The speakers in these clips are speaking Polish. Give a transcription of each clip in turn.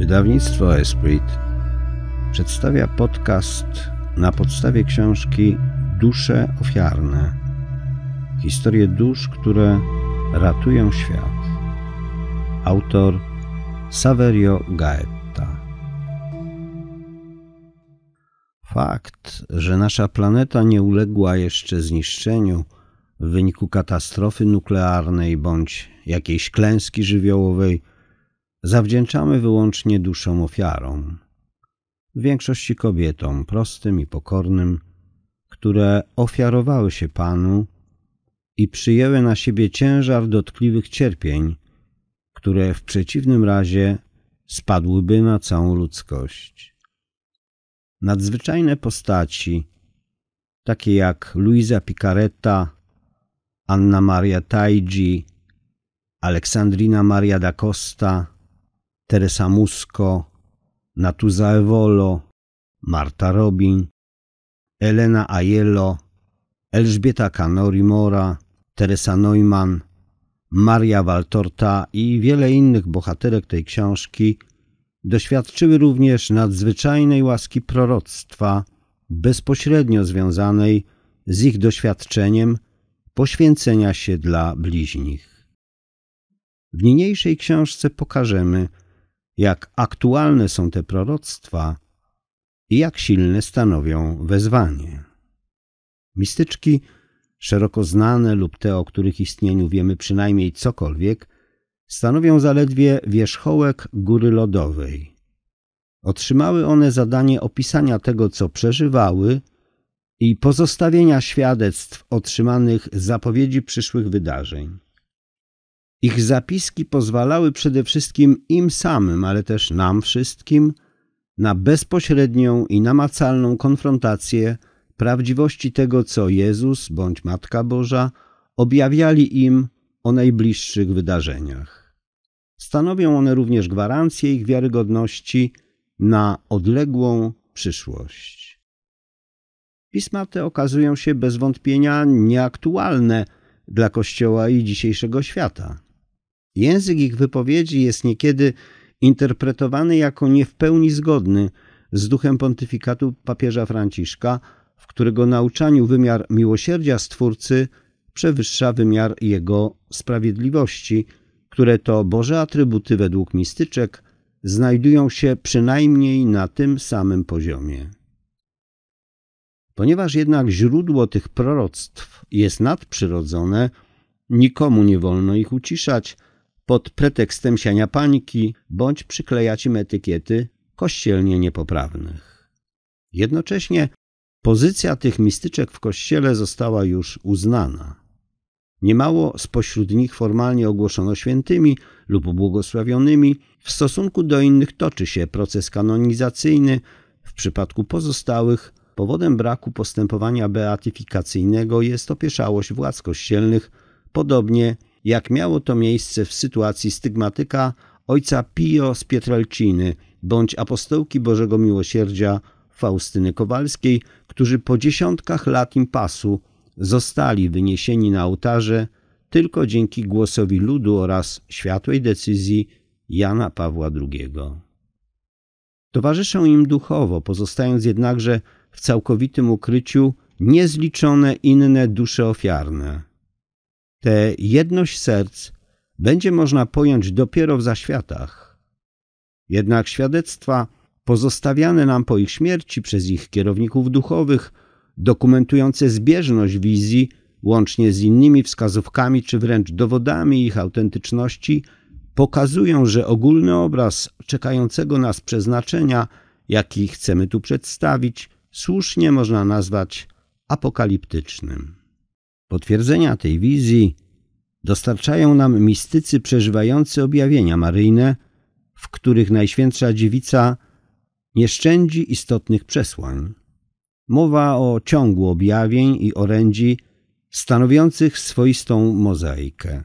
Wydawnictwo Esprit przedstawia podcast na podstawie książki Dusze ofiarne. Historie dusz, które ratują świat. Autor Saverio Gaeta. Fakt, że nasza planeta nie uległa jeszcze zniszczeniu w wyniku katastrofy nuklearnej bądź jakiejś klęski żywiołowej – zawdzięczamy wyłącznie duszą ofiarom, w większości kobietom prostym i pokornym, które ofiarowały się Panu i przyjęły na siebie ciężar dotkliwych cierpień, które w przeciwnym razie spadłyby na całą ludzkość. Nadzwyczajne postaci, takie jak Luisa Picaretta, Anna Maria Taigi, Aleksandrina Maria da Costa, Teresa Musko, Natuza Ewolo, Marta Robin, Elena Ajelo, Elżbieta Kanori Mora, Teresa Neumann, Maria Waltorta i wiele innych bohaterek tej książki doświadczyły również nadzwyczajnej łaski proroctwa bezpośrednio związanej z ich doświadczeniem poświęcenia się dla bliźnich. W niniejszej książce pokażemy, jak aktualne są te proroctwa i jak silne stanowią wezwanie. Mistyczki, szeroko znane lub te, o których istnieniu wiemy przynajmniej cokolwiek, stanowią zaledwie wierzchołek góry lodowej. Otrzymały one zadanie opisania tego, co przeżywały i pozostawienia świadectw otrzymanych zapowiedzi przyszłych wydarzeń. Ich zapiski pozwalały przede wszystkim im samym, ale też nam wszystkim na bezpośrednią i namacalną konfrontację prawdziwości tego, co Jezus bądź Matka Boża objawiali im o najbliższych wydarzeniach. Stanowią one również gwarancję ich wiarygodności na odległą przyszłość. Pisma te okazują się bez wątpienia nieaktualne dla Kościoła i dzisiejszego świata. Język ich wypowiedzi jest niekiedy interpretowany jako nie w pełni zgodny z duchem pontyfikatu papieża Franciszka, w którego nauczaniu wymiar miłosierdzia Stwórcy przewyższa wymiar jego sprawiedliwości, które to Boże atrybuty według mistyczek znajdują się przynajmniej na tym samym poziomie. Ponieważ jednak źródło tych proroctw jest nadprzyrodzone, nikomu nie wolno ich uciszać – pod pretekstem siania pańki bądź przyklejać im etykiety kościelnie niepoprawnych. Jednocześnie pozycja tych mistyczek w kościele została już uznana. Niemało spośród nich formalnie ogłoszono świętymi lub błogosławionymi. W stosunku do innych toczy się proces kanonizacyjny, w przypadku pozostałych powodem braku postępowania beatyfikacyjnego jest opieszałość władz kościelnych, podobnie jak miało to miejsce w sytuacji stygmatyka ojca Pio z Pietralciny, bądź apostołki Bożego Miłosierdzia Faustyny Kowalskiej, którzy po dziesiątkach lat impasu zostali wyniesieni na ołtarze tylko dzięki głosowi ludu oraz światłej decyzji Jana Pawła II. Towarzyszą im duchowo, pozostając jednakże w całkowitym ukryciu niezliczone inne dusze ofiarne – Tę jedność serc będzie można pojąć dopiero w zaświatach. Jednak świadectwa pozostawiane nam po ich śmierci przez ich kierowników duchowych, dokumentujące zbieżność wizji, łącznie z innymi wskazówkami czy wręcz dowodami ich autentyczności, pokazują, że ogólny obraz czekającego nas przeznaczenia, jaki chcemy tu przedstawić, słusznie można nazwać apokaliptycznym. Potwierdzenia tej wizji dostarczają nam mistycy przeżywający objawienia maryjne, w których Najświętsza Dziewica nie szczędzi istotnych przesłań. Mowa o ciągu objawień i orędzi stanowiących swoistą mozaikę.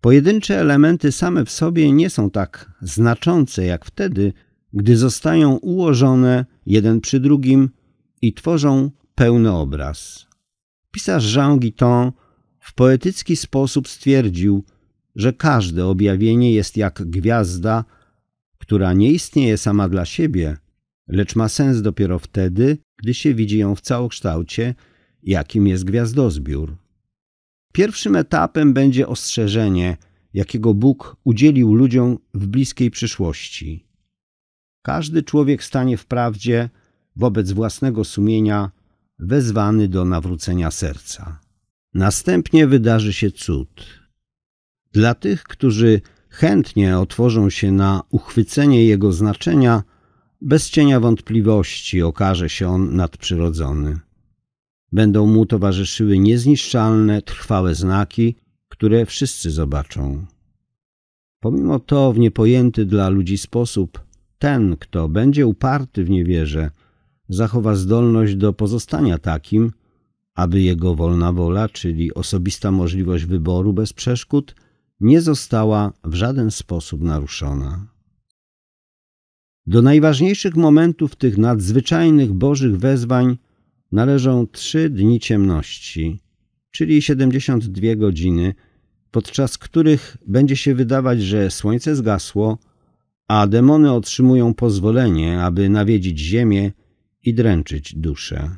Pojedyncze elementy same w sobie nie są tak znaczące jak wtedy, gdy zostają ułożone jeden przy drugim i tworzą pełny obraz. Pisarz Jean Guiton w poetycki sposób stwierdził, że każde objawienie jest jak gwiazda, która nie istnieje sama dla siebie, lecz ma sens dopiero wtedy, gdy się widzi ją w całokształcie, jakim jest gwiazdozbiór. Pierwszym etapem będzie ostrzeżenie, jakiego Bóg udzielił ludziom w bliskiej przyszłości. Każdy człowiek stanie wprawdzie wobec własnego sumienia wezwany do nawrócenia serca. Następnie wydarzy się cud. Dla tych, którzy chętnie otworzą się na uchwycenie jego znaczenia, bez cienia wątpliwości okaże się on nadprzyrodzony. Będą mu towarzyszyły niezniszczalne, trwałe znaki, które wszyscy zobaczą. Pomimo to w niepojęty dla ludzi sposób ten, kto będzie uparty w niewierze, zachowa zdolność do pozostania takim, aby jego wolna wola, czyli osobista możliwość wyboru bez przeszkód, nie została w żaden sposób naruszona. Do najważniejszych momentów tych nadzwyczajnych Bożych wezwań należą trzy dni ciemności, czyli 72 godziny, podczas których będzie się wydawać, że słońce zgasło, a demony otrzymują pozwolenie, aby nawiedzić ziemię i dręczyć duszę.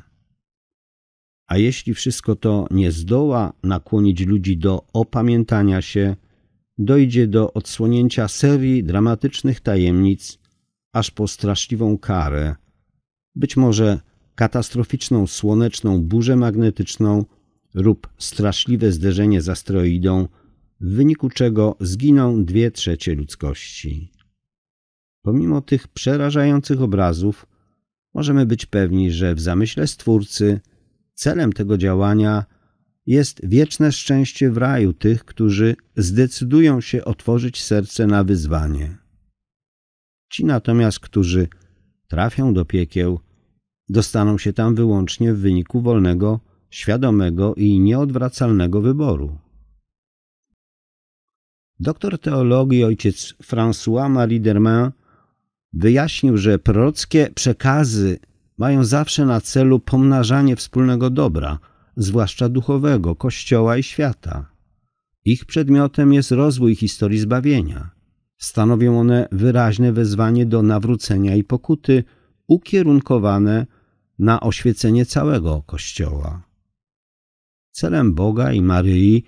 A jeśli wszystko to nie zdoła nakłonić ludzi do opamiętania się, dojdzie do odsłonięcia serii dramatycznych tajemnic, aż po straszliwą karę, być może katastroficzną słoneczną burzę magnetyczną lub straszliwe zderzenie z asteroidą, w wyniku czego zginą dwie trzecie ludzkości. Pomimo tych przerażających obrazów, możemy być pewni, że w zamyśle Stwórcy celem tego działania jest wieczne szczęście w raju tych, którzy zdecydują się otworzyć serce na wyzwanie. Ci natomiast, którzy trafią do piekieł, dostaną się tam wyłącznie w wyniku wolnego, świadomego i nieodwracalnego wyboru. Doktor teologii ojciec François-Marie Dermain Wyjaśnił, że prorockie przekazy mają zawsze na celu pomnażanie wspólnego dobra, zwłaszcza duchowego, Kościoła i świata. Ich przedmiotem jest rozwój historii zbawienia. Stanowią one wyraźne wezwanie do nawrócenia i pokuty, ukierunkowane na oświecenie całego Kościoła. Celem Boga i Maryi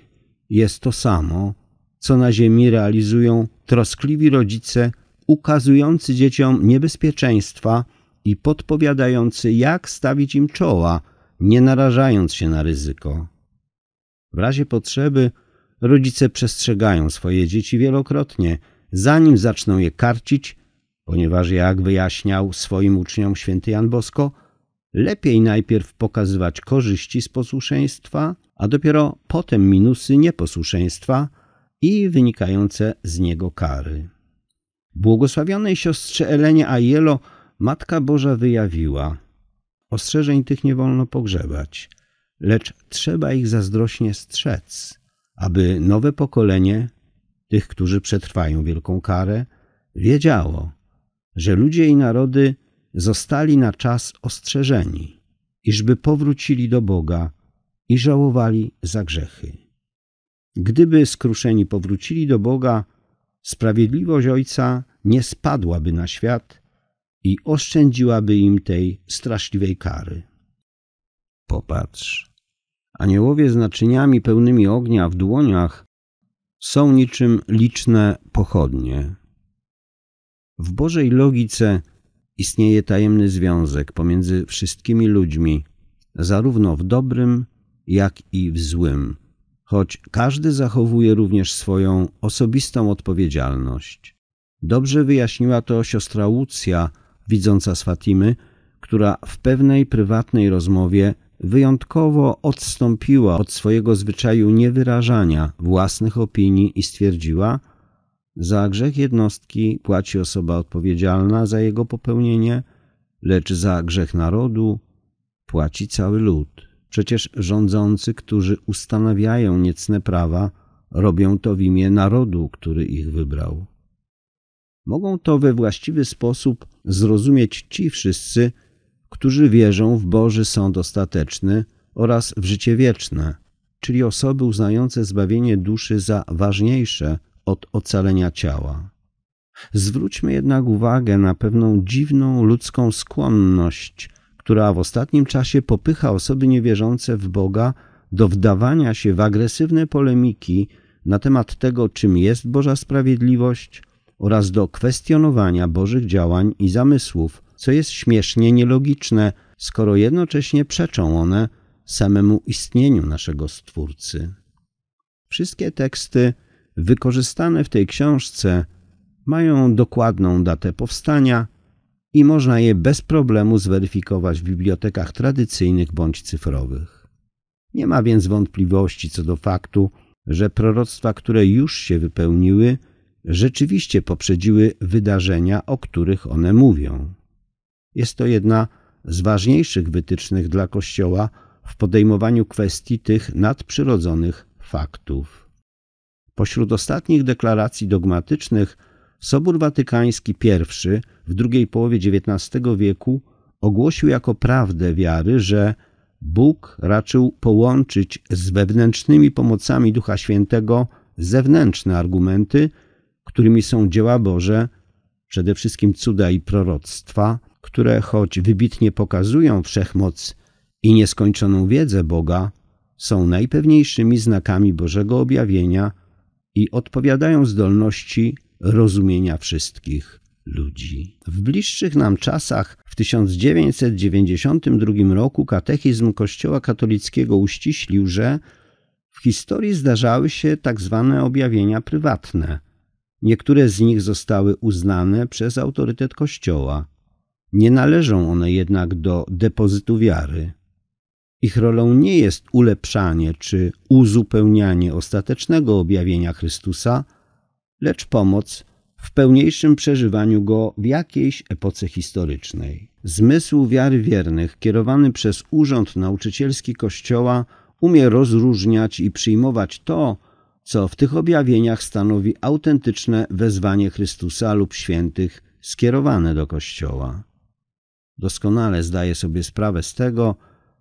jest to samo, co na ziemi realizują troskliwi rodzice ukazujący dzieciom niebezpieczeństwa i podpowiadający, jak stawić im czoła, nie narażając się na ryzyko. W razie potrzeby rodzice przestrzegają swoje dzieci wielokrotnie, zanim zaczną je karcić, ponieważ jak wyjaśniał swoim uczniom święty Jan Bosko, lepiej najpierw pokazywać korzyści z posłuszeństwa, a dopiero potem minusy nieposłuszeństwa i wynikające z niego kary. Błogosławionej siostrze Elenie Ajelo Matka Boża wyjawiła: Ostrzeżeń tych nie wolno pogrzebać, lecz trzeba ich zazdrośnie strzec, aby nowe pokolenie tych, którzy przetrwają wielką karę, wiedziało, że ludzie i narody zostali na czas ostrzeżeni, iżby powrócili do Boga i żałowali za grzechy. Gdyby skruszeni powrócili do Boga, sprawiedliwość Ojca nie spadłaby na świat i oszczędziłaby im tej straszliwej kary. Popatrz. Aniołowie z naczyniami pełnymi ognia w dłoniach są niczym liczne pochodnie. W Bożej logice istnieje tajemny związek pomiędzy wszystkimi ludźmi, zarówno w dobrym, jak i w złym, choć każdy zachowuje również swoją osobistą odpowiedzialność. Dobrze wyjaśniła to siostra Łucja, widząca z Fatimy, która w pewnej prywatnej rozmowie wyjątkowo odstąpiła od swojego zwyczaju niewyrażania własnych opinii i stwierdziła, za grzech jednostki płaci osoba odpowiedzialna za jego popełnienie, lecz za grzech narodu płaci cały lud. Przecież rządzący, którzy ustanawiają niecne prawa, robią to w imię narodu, który ich wybrał. Mogą to we właściwy sposób zrozumieć ci wszyscy, którzy wierzą w Boży Sąd Ostateczny oraz w życie wieczne, czyli osoby uznające zbawienie duszy za ważniejsze od ocalenia ciała. Zwróćmy jednak uwagę na pewną dziwną ludzką skłonność, która w ostatnim czasie popycha osoby niewierzące w Boga do wdawania się w agresywne polemiki na temat tego, czym jest Boża sprawiedliwość – oraz do kwestionowania Bożych działań i zamysłów, co jest śmiesznie nielogiczne, skoro jednocześnie przeczą one samemu istnieniu naszego Stwórcy. Wszystkie teksty wykorzystane w tej książce mają dokładną datę powstania i można je bez problemu zweryfikować w bibliotekach tradycyjnych bądź cyfrowych. Nie ma więc wątpliwości co do faktu, że proroctwa, które już się wypełniły, rzeczywiście poprzedziły wydarzenia, o których one mówią. Jest to jedna z ważniejszych wytycznych dla Kościoła w podejmowaniu kwestii tych nadprzyrodzonych faktów. Pośród ostatnich deklaracji dogmatycznych Sobór Watykański I w drugiej połowie XIX wieku ogłosił jako prawdę wiary, że Bóg raczył połączyć z wewnętrznymi pomocami Ducha Świętego zewnętrzne argumenty, którymi są dzieła Boże, przede wszystkim cuda i proroctwa, które choć wybitnie pokazują wszechmoc i nieskończoną wiedzę Boga, są najpewniejszymi znakami Bożego objawienia i odpowiadają zdolności rozumienia wszystkich ludzi. W bliższych nam czasach, w 1992 roku, katechizm Kościoła katolickiego uściślił, że w historii zdarzały się tak zwane objawienia prywatne, Niektóre z nich zostały uznane przez autorytet Kościoła. Nie należą one jednak do depozytu wiary. Ich rolą nie jest ulepszanie czy uzupełnianie ostatecznego objawienia Chrystusa, lecz pomoc w pełniejszym przeżywaniu go w jakiejś epoce historycznej. Zmysł wiary wiernych kierowany przez Urząd Nauczycielski Kościoła umie rozróżniać i przyjmować to, co w tych objawieniach stanowi autentyczne wezwanie Chrystusa lub świętych skierowane do Kościoła. Doskonale zdaję sobie sprawę z tego,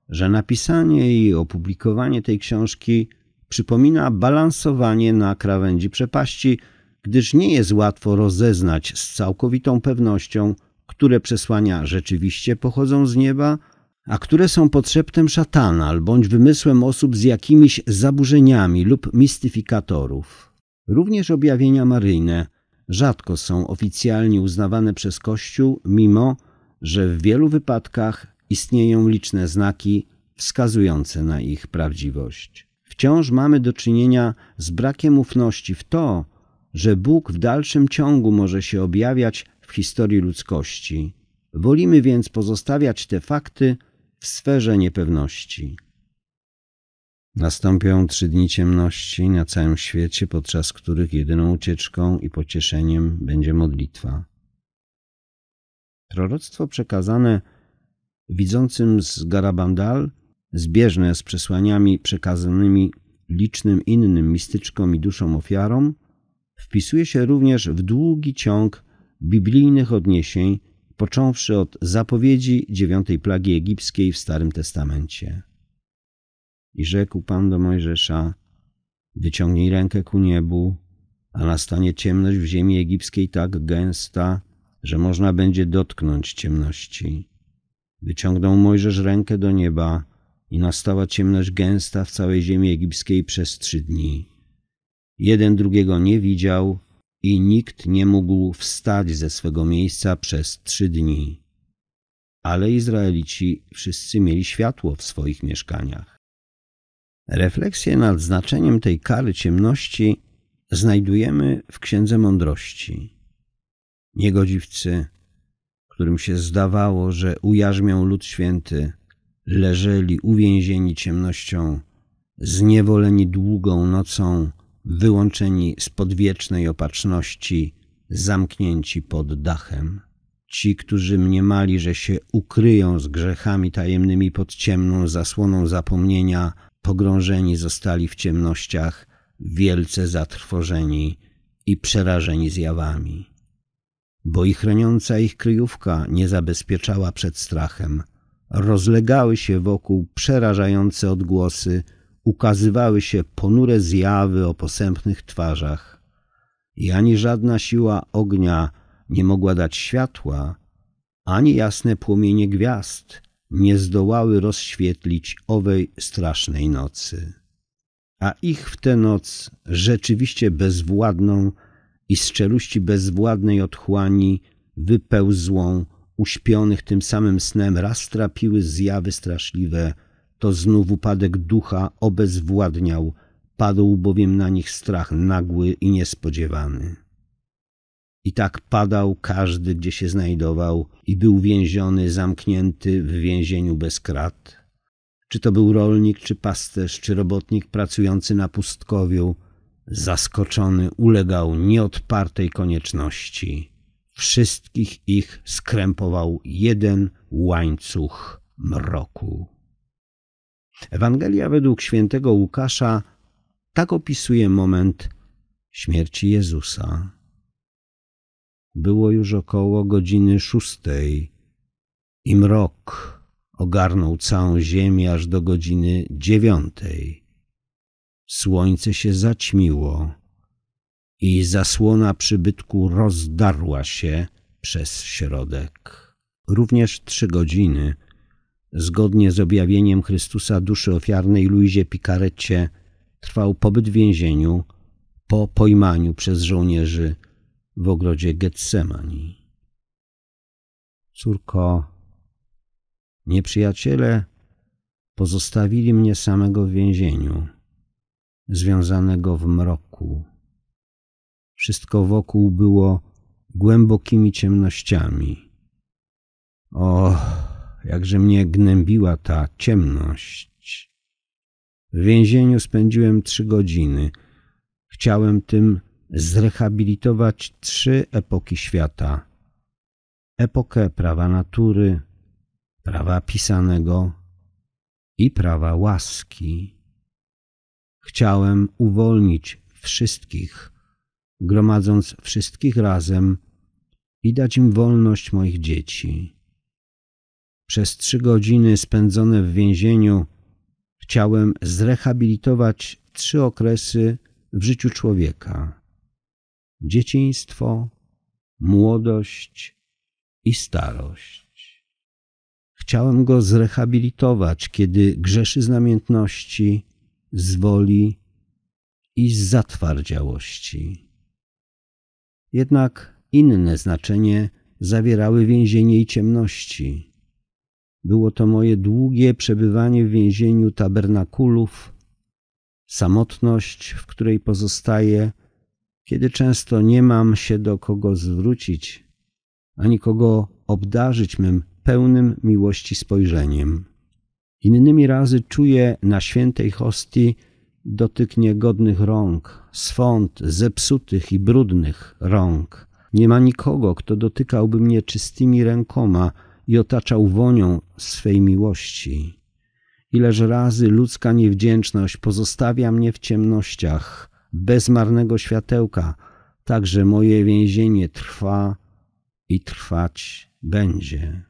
że napisanie i opublikowanie tej książki przypomina balansowanie na krawędzi przepaści, gdyż nie jest łatwo rozeznać z całkowitą pewnością, które przesłania rzeczywiście pochodzą z nieba, a które są podszeptem szatana bądź wymysłem osób z jakimiś zaburzeniami lub mistyfikatorów. Również objawienia maryjne rzadko są oficjalnie uznawane przez Kościół, mimo że w wielu wypadkach istnieją liczne znaki wskazujące na ich prawdziwość. Wciąż mamy do czynienia z brakiem ufności w to, że Bóg w dalszym ciągu może się objawiać w historii ludzkości. Wolimy więc pozostawiać te fakty w sferze niepewności. Nastąpią trzy dni ciemności na całym świecie, podczas których jedyną ucieczką i pocieszeniem będzie modlitwa. Proroctwo przekazane widzącym z Garabandal, zbieżne z przesłaniami przekazanymi licznym innym mistyczkom i duszom ofiarom, wpisuje się również w długi ciąg biblijnych odniesień począwszy od zapowiedzi dziewiątej plagi egipskiej w Starym Testamencie. I rzekł Pan do Mojżesza: Wyciągnij rękę ku niebu, a nastanie ciemność w ziemi egipskiej tak gęsta, że można będzie dotknąć ciemności. Wyciągnął Mojżesz rękę do nieba i nastała ciemność gęsta w całej ziemi egipskiej przez trzy dni. Jeden drugiego nie widział, i nikt nie mógł wstać ze swego miejsca przez trzy dni. Ale Izraelici wszyscy mieli światło w swoich mieszkaniach. Refleksję nad znaczeniem tej kary ciemności znajdujemy w Księdze Mądrości. Niegodziwcy, którym się zdawało, że ujarzmią lud święty, leżeli uwięzieni ciemnością, zniewoleni długą nocą, wyłączeni z podwiecznej opatrzności, zamknięci pod dachem. Ci, którzy mniemali, że się ukryją z grzechami tajemnymi pod ciemną zasłoną zapomnienia, pogrążeni zostali w ciemnościach, wielce zatrwożeni i przerażeni zjawami. Bo i chroniąca ich kryjówka nie zabezpieczała przed strachem. Rozlegały się wokół przerażające odgłosy ukazywały się ponure zjawy o posępnych twarzach i ani żadna siła ognia nie mogła dać światła, ani jasne płomienie gwiazd nie zdołały rozświetlić owej strasznej nocy. A ich w tę noc rzeczywiście bezwładną i z czeluści bezwładnej otchłani wypełzłą, uśpionych tym samym snem raz trapiły zjawy straszliwe – to znów upadek ducha obezwładniał, padł bowiem na nich strach nagły i niespodziewany. I tak padał każdy, gdzie się znajdował, i był więziony, zamknięty w więzieniu bez krat. Czy to był rolnik, czy pasterz, czy robotnik pracujący na pustkowiu, zaskoczony ulegał nieodpartej konieczności. Wszystkich ich skrępował jeden łańcuch mroku. Ewangelia według świętego Łukasza tak opisuje moment śmierci Jezusa. Było już około godziny szóstej i mrok ogarnął całą ziemię aż do godziny dziewiątej. Słońce się zaćmiło i zasłona przybytku rozdarła się przez środek. Również trzy godziny Zgodnie z objawieniem Chrystusa duszy ofiarnej Luizie Picarecie trwał pobyt w więzieniu po pojmaniu przez żołnierzy w ogrodzie Getsemani. Córko, nieprzyjaciele pozostawili mnie samego w więzieniu, związanego w mroku. Wszystko wokół było głębokimi ciemnościami. Och! jakże mnie gnębiła ta ciemność. W więzieniu spędziłem trzy godziny. Chciałem tym zrehabilitować trzy epoki świata. Epokę prawa natury, prawa pisanego i prawa łaski. Chciałem uwolnić wszystkich, gromadząc wszystkich razem i dać im wolność moich dzieci. Przez trzy godziny spędzone w więzieniu chciałem zrehabilitować trzy okresy w życiu człowieka: dzieciństwo, młodość i starość. Chciałem go zrehabilitować, kiedy grzeszy z namiętności, z woli i z zatwardziałości. Jednak inne znaczenie zawierały więzienie i ciemności. Było to moje długie przebywanie w więzieniu tabernakulów, samotność, w której pozostaję, kiedy często nie mam się do kogo zwrócić, ani kogo obdarzyć mym pełnym miłości spojrzeniem. Innymi razy czuję na świętej hostii dotyk niegodnych rąk, swąd zepsutych i brudnych rąk. Nie ma nikogo, kto dotykałby mnie czystymi rękoma, i otaczał wonią swej miłości. Ileż razy ludzka niewdzięczność pozostawia mnie w ciemnościach, bez marnego światełka, tak że moje więzienie trwa i trwać będzie.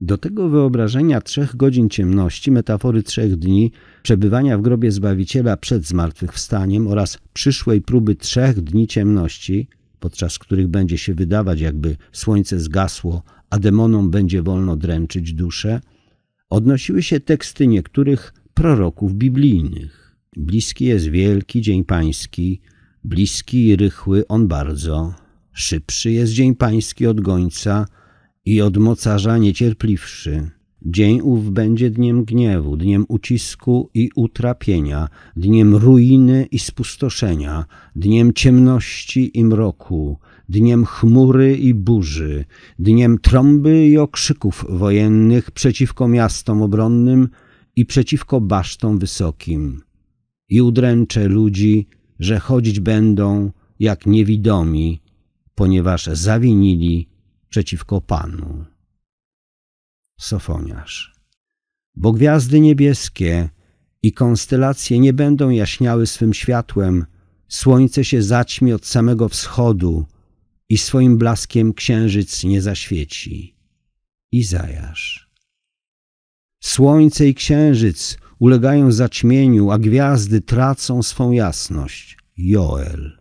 Do tego wyobrażenia trzech godzin ciemności, metafory trzech dni, przebywania w grobie Zbawiciela przed zmartwychwstaniem oraz przyszłej próby trzech dni ciemności, podczas których będzie się wydawać, jakby słońce zgasło, a demonom będzie wolno dręczyć duszę, odnosiły się teksty niektórych proroków biblijnych. Bliski jest wielki dzień pański, bliski i rychły on bardzo. Szybszy jest dzień pański od gońca i od mocarza niecierpliwszy. Dzień ów będzie dniem gniewu, dniem ucisku i utrapienia, dniem ruiny i spustoszenia, dniem ciemności i mroku, dniem chmury i burzy, dniem trąby i okrzyków wojennych przeciwko miastom obronnym i przeciwko basztom wysokim. I udręczę ludzi, że chodzić będą jak niewidomi, ponieważ zawinili przeciwko Panu. Sofoniarz. Bo gwiazdy niebieskie i konstelacje nie będą jaśniały swym światłem, słońce się zaćmi od samego wschodu, i swoim blaskiem księżyc nie zaświeci. Izajasz. Słońce i księżyc ulegają zaćmieniu, a gwiazdy tracą swą jasność. Joel.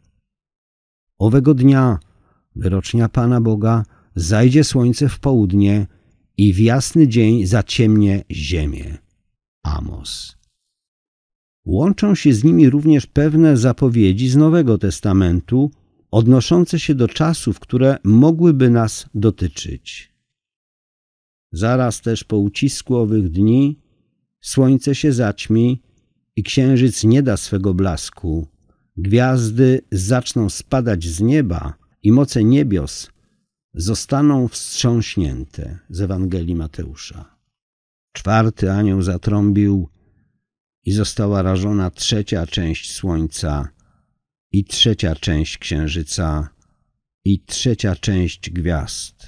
Owego dnia, wyrocznia Pana Boga, zajdzie słońce w południe i w jasny dzień zaciemnie ziemię. Amos. Łączą się z nimi również pewne zapowiedzi z Nowego Testamentu odnoszące się do czasów, które mogłyby nas dotyczyć. Zaraz też po ucisku owych dni słońce się zaćmi i księżyc nie da swego blasku. Gwiazdy zaczną spadać z nieba i moce niebios zostaną wstrząśnięte z Ewangelii Mateusza. Czwarty anioł zatrąbił i została rażona trzecia część słońca – i trzecia część księżyca, i trzecia część gwiazd,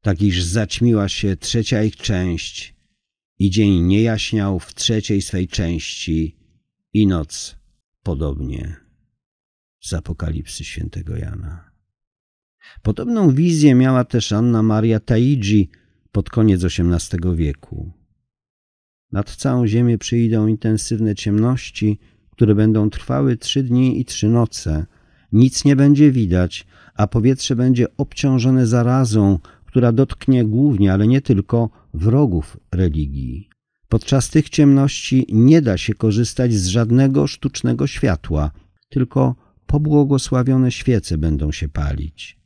tak iż zaćmiła się trzecia ich część, i dzień nie jaśniał w trzeciej swej części, i noc podobnie. Z Apokalipsy świętego Jana. Podobną wizję miała też Anna Maria Taigi pod koniec XVIII wieku. Nad całą ziemię przyjdą intensywne ciemności – które będą trwały trzy dni i trzy noce. Nic nie będzie widać, a powietrze będzie obciążone zarazą, która dotknie głównie, ale nie tylko, wrogów religii. Podczas tych ciemności nie da się korzystać z żadnego sztucznego światła, tylko pobłogosławione świece będą się palić.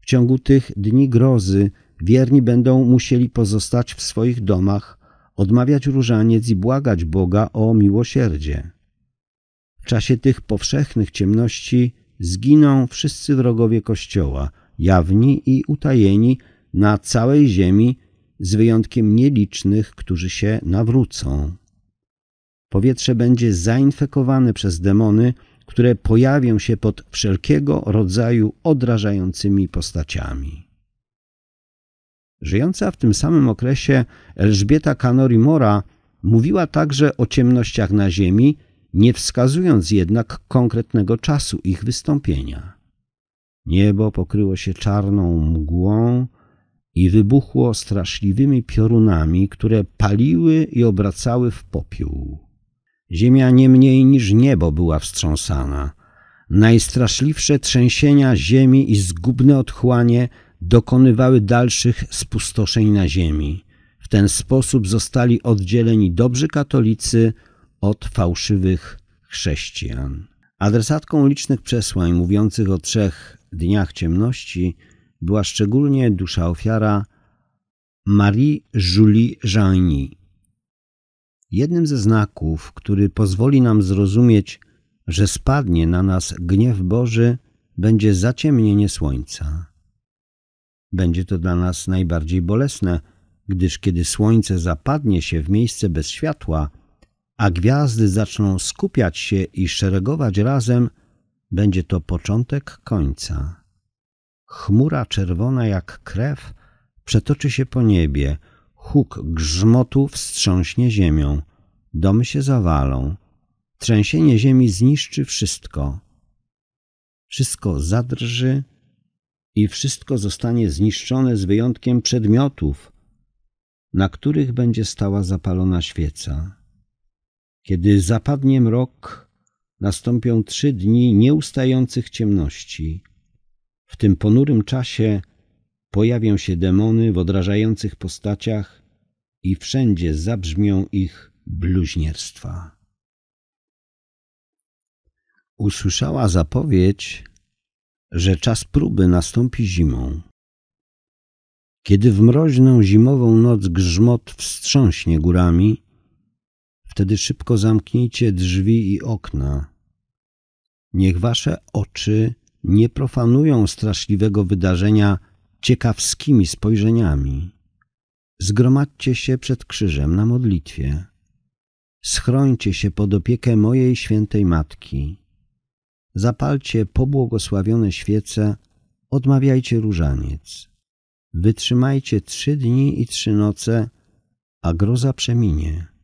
W ciągu tych dni grozy wierni będą musieli pozostać w swoich domach, odmawiać różaniec i błagać Boga o miłosierdzie. W czasie tych powszechnych ciemności zginą wszyscy wrogowie Kościoła, jawni i utajeni na całej ziemi, z wyjątkiem nielicznych, którzy się nawrócą. Powietrze będzie zainfekowane przez demony, które pojawią się pod wszelkiego rodzaju odrażającymi postaciami. Żyjąca w tym samym okresie Elżbieta Canori Mora mówiła także o ciemnościach na ziemi, nie wskazując jednak konkretnego czasu ich wystąpienia. Niebo pokryło się czarną mgłą i wybuchło straszliwymi piorunami, które paliły i obracały w popiół. Ziemia nie mniej niż niebo była wstrząsana. Najstraszliwsze trzęsienia ziemi i zgubne otchłanie dokonywały dalszych spustoszeń na ziemi. W ten sposób zostali oddzieleni dobrzy katolicy od fałszywych chrześcijan. Adresatką licznych przesłań mówiących o trzech dniach ciemności była szczególnie dusza ofiara Marie Julie Jeanni. Jednym ze znaków, który pozwoli nam zrozumieć, że spadnie na nas gniew Boży, będzie zaciemnienie słońca. Będzie to dla nas najbardziej bolesne, gdyż kiedy słońce zapadnie się w miejsce bez światła, a gwiazdy zaczną skupiać się i szeregować razem, będzie to początek końca. Chmura czerwona jak krew przetoczy się po niebie, huk grzmotu wstrząśnie ziemią, domy się zawalą, trzęsienie ziemi zniszczy wszystko. Wszystko zadrży i wszystko zostanie zniszczone z wyjątkiem przedmiotów, na których będzie stała zapalona świeca. Kiedy zapadnie mrok, nastąpią trzy dni nieustających ciemności. W tym ponurym czasie pojawią się demony w odrażających postaciach i wszędzie zabrzmią ich bluźnierstwa. Usłyszała zapowiedź, że czas próby nastąpi zimą. Kiedy w mroźną zimową noc grzmot wstrząśnie górami, Wtedy szybko zamknijcie drzwi i okna. Niech wasze oczy nie profanują straszliwego wydarzenia ciekawskimi spojrzeniami. Zgromadźcie się przed krzyżem na modlitwie. Schrońcie się pod opiekę mojej świętej matki. Zapalcie pobłogosławione świece, odmawiajcie różaniec. Wytrzymajcie trzy dni i trzy noce, a groza przeminie.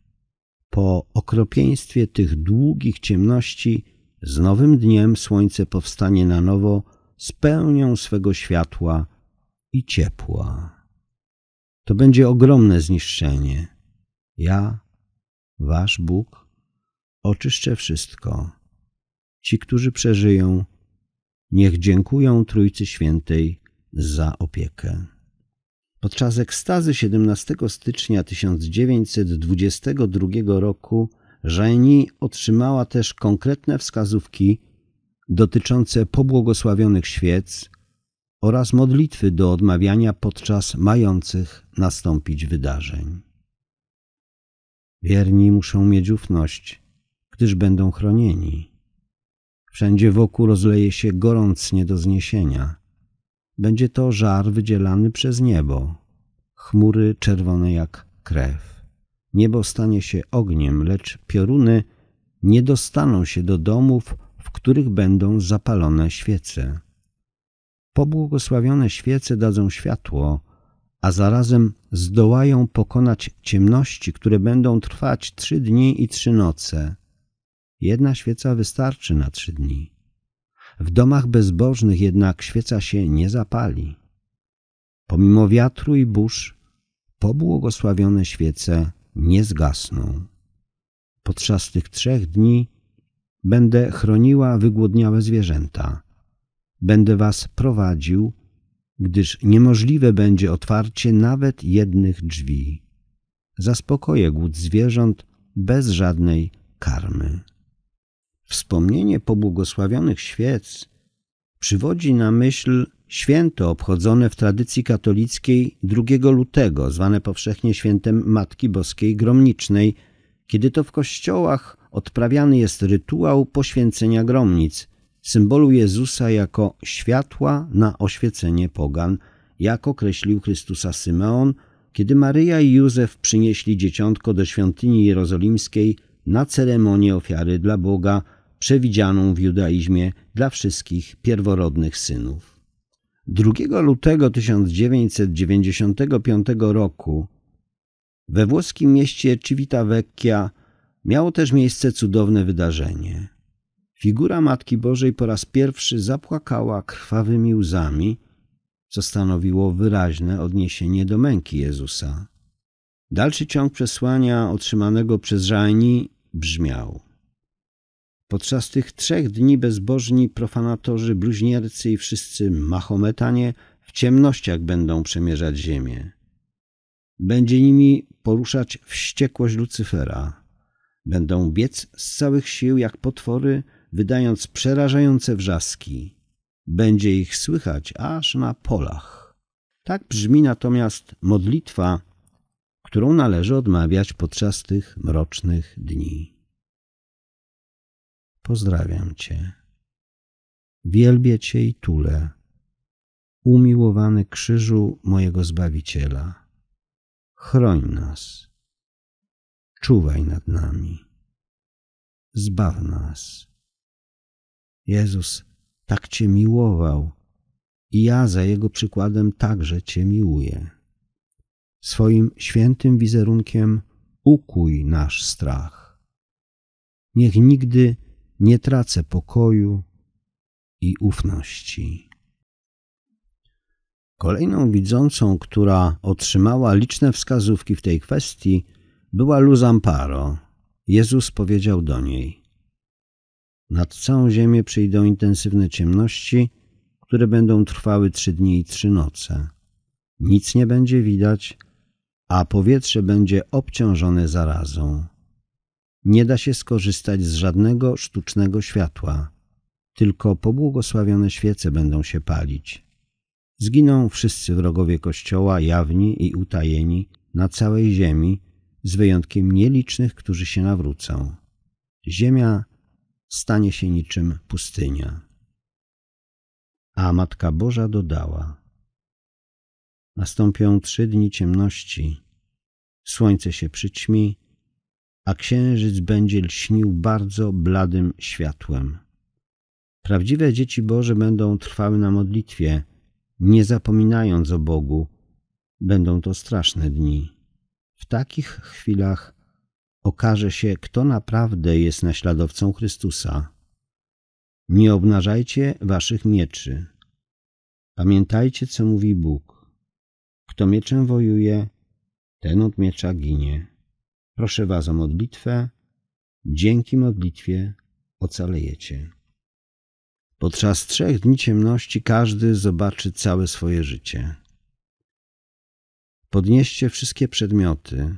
Po okropieństwie tych długich ciemności, z nowym dniem słońce powstanie na nowo z pełnią swego światła i ciepła. To będzie ogromne zniszczenie. Ja, wasz Bóg, oczyszczę wszystko. Ci, którzy przeżyją, niech dziękują Trójcy Świętej za opiekę. Podczas ekstazy 17 stycznia 1922 roku Żeni otrzymała też konkretne wskazówki dotyczące pobłogosławionych świec oraz modlitwy do odmawiania podczas mających nastąpić wydarzeń. Wierni muszą mieć ufność, gdyż będą chronieni. Wszędzie wokół rozleje się gorąc nie do zniesienia – będzie to żar wydzielany przez niebo, chmury czerwone jak krew. Niebo stanie się ogniem, lecz pioruny nie dostaną się do domów, w których będą zapalone świece. Pobłogosławione świece dadzą światło, a zarazem zdołają pokonać ciemności, które będą trwać trzy dni i trzy noce. Jedna świeca wystarczy na trzy dni. W domach bezbożnych jednak świeca się nie zapali. Pomimo wiatru i burz, pobłogosławione świece nie zgasną. Podczas tych trzech dni będę chroniła wygłodniałe zwierzęta. Będę was prowadził, gdyż niemożliwe będzie otwarcie nawet jednych drzwi. Zaspokoję głód zwierząt bez żadnej karmy. Wspomnienie pobłogosławionych świec przywodzi na myśl święto obchodzone w tradycji katolickiej 2 lutego, zwane powszechnie świętem Matki Boskiej Gromnicznej, kiedy to w kościołach odprawiany jest rytuał poświęcenia gromnic, symbolu Jezusa jako światła na oświecenie pogan, jak określił Chrystusa Symeon, kiedy Maryja i Józef przynieśli dzieciątko do świątyni jerozolimskiej na ceremonię ofiary dla Boga – przewidzianą w judaizmie dla wszystkich pierworodnych synów. 2 lutego 1995 roku we włoskim mieście Civitavecchia miało też miejsce cudowne wydarzenie. Figura Matki Bożej po raz pierwszy zapłakała krwawymi łzami, co stanowiło wyraźne odniesienie do męki Jezusa. Dalszy ciąg przesłania otrzymanego przez Żani brzmiał – Podczas tych trzech dni bezbożni profanatorzy, bluźniercy i wszyscy mahometanie w ciemnościach będą przemierzać ziemię. Będzie nimi poruszać wściekłość Lucyfera. Będą biec z całych sił jak potwory, wydając przerażające wrzaski. Będzie ich słychać aż na polach. Tak brzmi natomiast modlitwa, którą należy odmawiać podczas tych mrocznych dni. Pozdrawiam Cię. Wielbię Cię i tule, umiłowany krzyżu mojego Zbawiciela. Chroń nas, czuwaj nad nami, zbaw nas. Jezus tak Cię miłował i ja za Jego przykładem także Cię miłuję. Swoim świętym wizerunkiem ukój nasz strach. Niech nigdy nie tracę pokoju i ufności. Kolejną widzącą, która otrzymała liczne wskazówki w tej kwestii, była Luz Amparo. Jezus powiedział do niej: Nad całą ziemię przyjdą intensywne ciemności, które będą trwały trzy dni i trzy noce. Nic nie będzie widać, a powietrze będzie obciążone zarazą. Nie da się skorzystać z żadnego sztucznego światła. Tylko pobłogosławione świece będą się palić. Zginą wszyscy wrogowie Kościoła, jawni i utajeni, na całej ziemi, z wyjątkiem nielicznych, którzy się nawrócą. Ziemia stanie się niczym pustynia. A Matka Boża dodała: Nastąpią trzy dni ciemności, słońce się przyćmi, a księżyc będzie lśnił bardzo bladym światłem. Prawdziwe dzieci Boże będą trwały na modlitwie, nie zapominając o Bogu. Będą to straszne dni. W takich chwilach okaże się, kto naprawdę jest naśladowcą Chrystusa. Nie obnażajcie waszych mieczy. Pamiętajcie, co mówi Bóg. Kto mieczem wojuje, ten od miecza ginie. Proszę Was o modlitwę. Dzięki modlitwie ocalejecie. Podczas trzech dni ciemności każdy zobaczy całe swoje życie. Podnieście wszystkie przedmioty.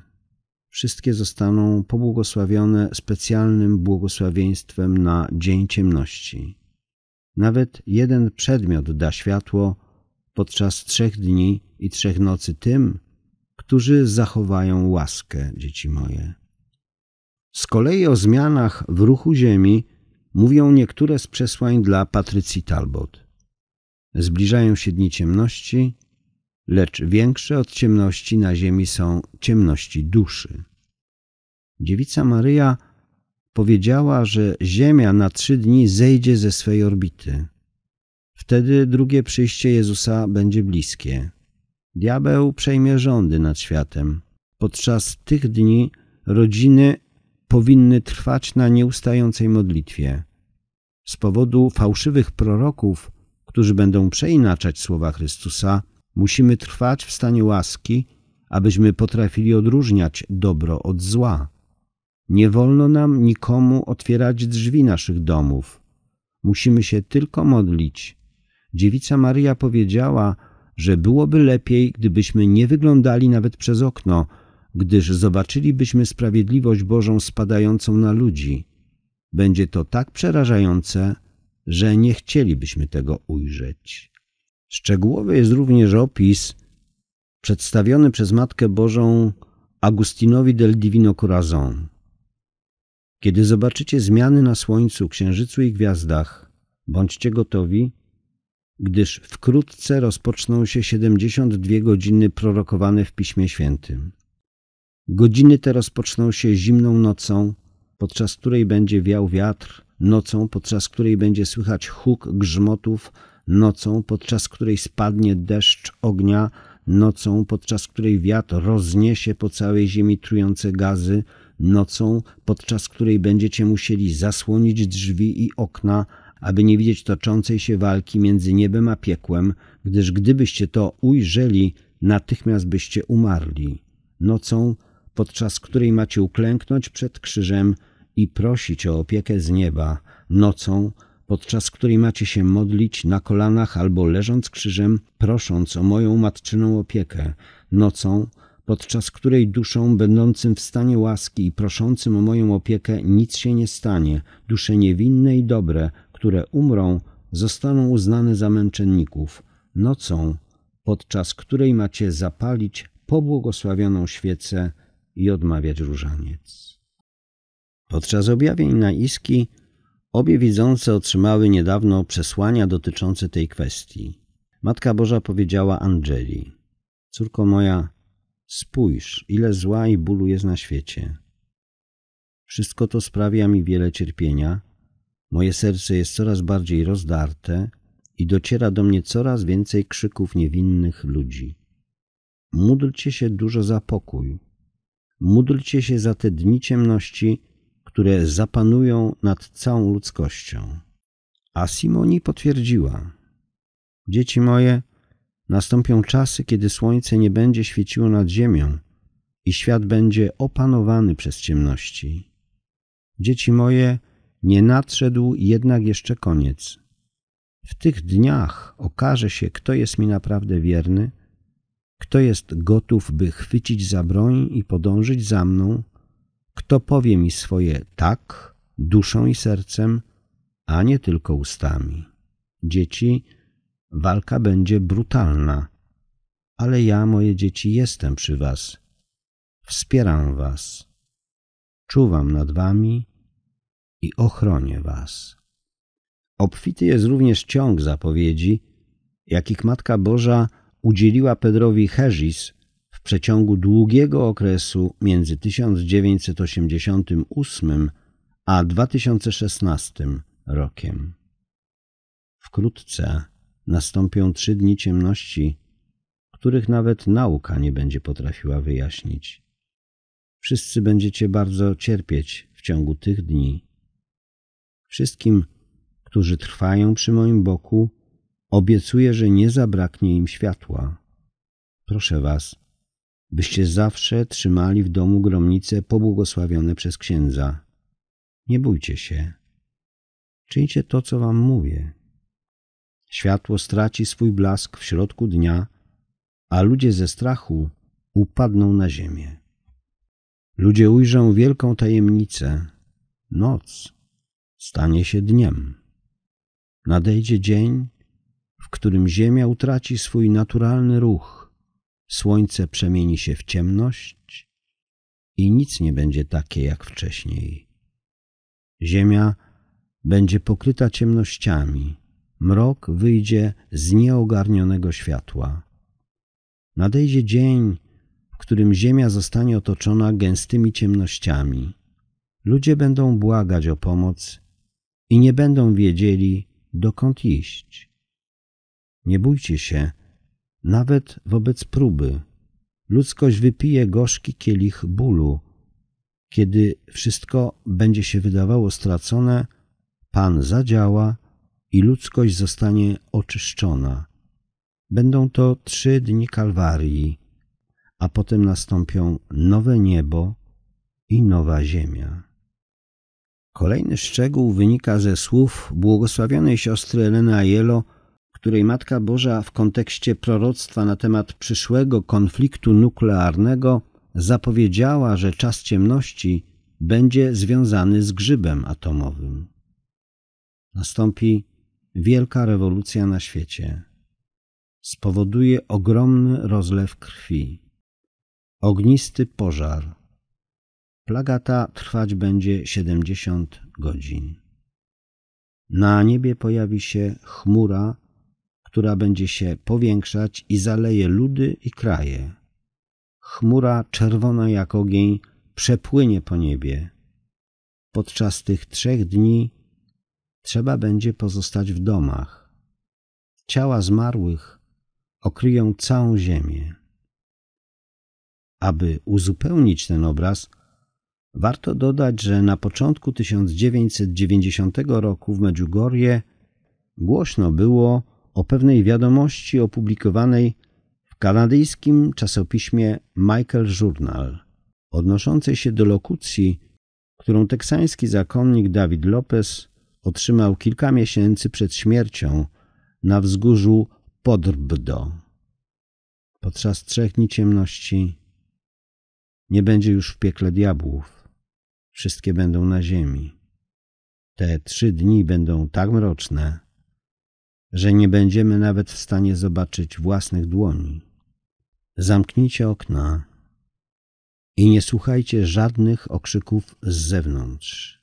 Wszystkie zostaną pobłogosławione specjalnym błogosławieństwem na dzień ciemności. Nawet jeden przedmiot da światło podczas trzech dni i trzech nocy tym, którzy zachowają łaskę, dzieci moje. Z kolei o zmianach w ruchu ziemi mówią niektóre z przesłań dla Patrycji Talbot. Zbliżają się dni ciemności, lecz większe od ciemności na ziemi są ciemności duszy. Dziewica Maryja powiedziała, że Ziemia na trzy dni zejdzie ze swej orbity. Wtedy drugie przyjście Jezusa będzie bliskie. Diabeł przejmie rządy nad światem. Podczas tych dni rodziny powinny trwać na nieustającej modlitwie. Z powodu fałszywych proroków, którzy będą przeinaczać słowa Chrystusa, musimy trwać w stanie łaski, abyśmy potrafili odróżniać dobro od zła. Nie wolno nam nikomu otwierać drzwi naszych domów. Musimy się tylko modlić. Dziewica Maria powiedziała, że byłoby lepiej, gdybyśmy nie wyglądali nawet przez okno, gdyż zobaczylibyśmy sprawiedliwość Bożą spadającą na ludzi. Będzie to tak przerażające, że nie chcielibyśmy tego ujrzeć. Szczegółowy jest również opis przedstawiony przez Matkę Bożą Agustinowi del Divino Corazon. Kiedy zobaczycie zmiany na słońcu, księżycu i gwiazdach, bądźcie gotowi, gdyż wkrótce rozpoczną się 72 godziny prorokowane w Piśmie Świętym. Godziny te rozpoczną się zimną nocą, podczas której będzie wiał wiatr, nocą, podczas której będzie słychać huk grzmotów, nocą, podczas której spadnie deszcz ognia, nocą, podczas której wiatr rozniesie po całej ziemi trujące gazy, nocą, podczas której będziecie musieli zasłonić drzwi i okna, aby nie widzieć toczącej się walki między niebem a piekłem, gdyż gdybyście to ujrzeli, natychmiast byście umarli. Nocą, podczas której macie uklęknąć przed krzyżem i prosić o opiekę z nieba, nocą, podczas której macie się modlić na kolanach albo leżąc krzyżem, prosząc o moją matczyną opiekę, nocą, podczas której duszą będącym w stanie łaski i proszącym o moją opiekę nic się nie stanie, dusze niewinne i dobre, które umrą, zostaną uznane za męczenników nocą, podczas której macie zapalić pobłogosławioną świecę i odmawiać różaniec. Podczas objawień na Iski obie widzące otrzymały niedawno przesłania dotyczące tej kwestii. Matka Boża powiedziała Angeli: Córko moja, spójrz, ile zła i bólu jest na świecie. Wszystko to sprawia mi wiele cierpienia Moje serce jest coraz bardziej rozdarte i dociera do mnie coraz więcej krzyków niewinnych ludzi. Módlcie się dużo za pokój. Módlcie się za te dni ciemności, które zapanują nad całą ludzkością. A Simoni potwierdziła: Dzieci moje, nastąpią czasy, kiedy słońce nie będzie świeciło nad ziemią i świat będzie opanowany przez ciemności. Dzieci moje, nie nadszedł jednak jeszcze koniec. W tych dniach okaże się, kto jest mi naprawdę wierny, kto jest gotów, by chwycić za broń i podążyć za mną, kto powie mi swoje tak, duszą i sercem, a nie tylko ustami. Dzieci, walka będzie brutalna, ale ja, moje dzieci, jestem przy was, wspieram was, czuwam nad wami i ochronię was. Obfity jest również ciąg zapowiedzi, jakich Matka Boża udzieliła Pedrowi Herzis w przeciągu długiego okresu między 1988 a 2016 rokiem. Wkrótce nastąpią trzy dni ciemności, których nawet nauka nie będzie potrafiła wyjaśnić. Wszyscy będziecie bardzo cierpieć w ciągu tych dni. Wszystkim, którzy trwają przy moim boku, obiecuję, że nie zabraknie im światła. Proszę was, byście zawsze trzymali w domu gromnice pobłogosławione przez księdza. Nie bójcie się. Czyńcie to, co wam mówię. Światło straci swój blask w środku dnia, a ludzie ze strachu upadną na ziemię. Ludzie ujrzą wielką tajemnicę noc, stanie się dniem. Nadejdzie dzień, w którym Ziemia utraci swój naturalny ruch, słońce przemieni się w ciemność i nic nie będzie takie jak wcześniej. Ziemia będzie pokryta ciemnościami, mrok wyjdzie z nieogarnionego światła. Nadejdzie dzień, w którym Ziemia zostanie otoczona gęstymi ciemnościami. Ludzie będą błagać o pomoc i nie będą wiedzieli, dokąd iść. Nie bójcie się, nawet wobec próby. Ludzkość wypije gorzki kielich bólu. Kiedy wszystko będzie się wydawało stracone, Pan zadziała i ludzkość zostanie oczyszczona. Będą to trzy dni Kalwarii, a potem nastąpią nowe niebo i nowa ziemia. Kolejny szczegół wynika ze słów błogosławionej siostry Eleny Ajelo, której Matka Boża w kontekście proroctwa na temat przyszłego konfliktu nuklearnego zapowiedziała, że czas ciemności będzie związany z grzybem atomowym. Nastąpi wielka rewolucja na świecie. Spowoduje ogromny rozlew krwi. Ognisty pożar Plaga ta trwać będzie 70 godzin. Na niebie pojawi się chmura, która będzie się powiększać i zaleje ludy i kraje. Chmura czerwona jak ogień przepłynie po niebie. Podczas tych trzech dni trzeba będzie pozostać w domach. Ciała zmarłych okryją całą ziemię. Aby uzupełnić ten obraz, Warto dodać, że na początku 1990 roku w Medjugorje głośno było o pewnej wiadomości opublikowanej w kanadyjskim czasopiśmie Michael Journal, odnoszącej się do lokucji, którą teksański zakonnik David Lopez otrzymał kilka miesięcy przed śmiercią na wzgórzu Podrbdo. Podczas trzech dni ciemności nie będzie już w piekle diabłów wszystkie będą na ziemi. Te trzy dni będą tak mroczne, że nie będziemy nawet w stanie zobaczyć własnych dłoni. Zamknijcie okna i nie słuchajcie żadnych okrzyków z zewnątrz.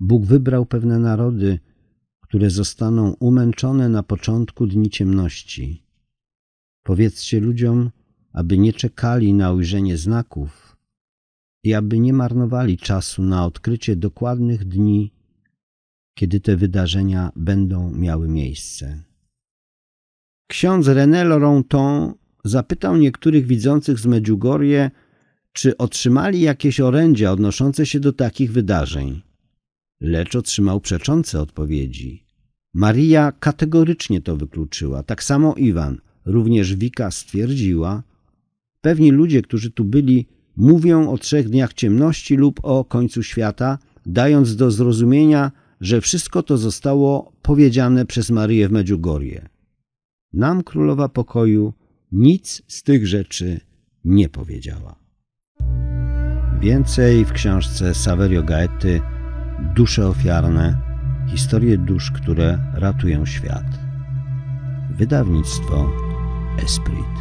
Bóg wybrał pewne narody, które zostaną umęczone na początku dni ciemności. Powiedzcie ludziom, aby nie czekali na ujrzenie znaków, i aby nie marnowali czasu na odkrycie dokładnych dni, kiedy te wydarzenia będą miały miejsce. Ksiądz René Laurenton zapytał niektórych widzących z Medjugorje, czy otrzymali jakieś orędzia odnoszące się do takich wydarzeń, lecz otrzymał przeczące odpowiedzi. Maria kategorycznie to wykluczyła, tak samo Iwan, również Wika stwierdziła. Pewni ludzie, którzy tu byli, Mówią o trzech dniach ciemności lub o końcu świata, dając do zrozumienia, że wszystko to zostało powiedziane przez Marię w Medjugorje. Nam królowa pokoju nic z tych rzeczy nie powiedziała. Więcej w książce Saverio Gaety Dusze ofiarne historie dusz, które ratują świat. Wydawnictwo Esprit.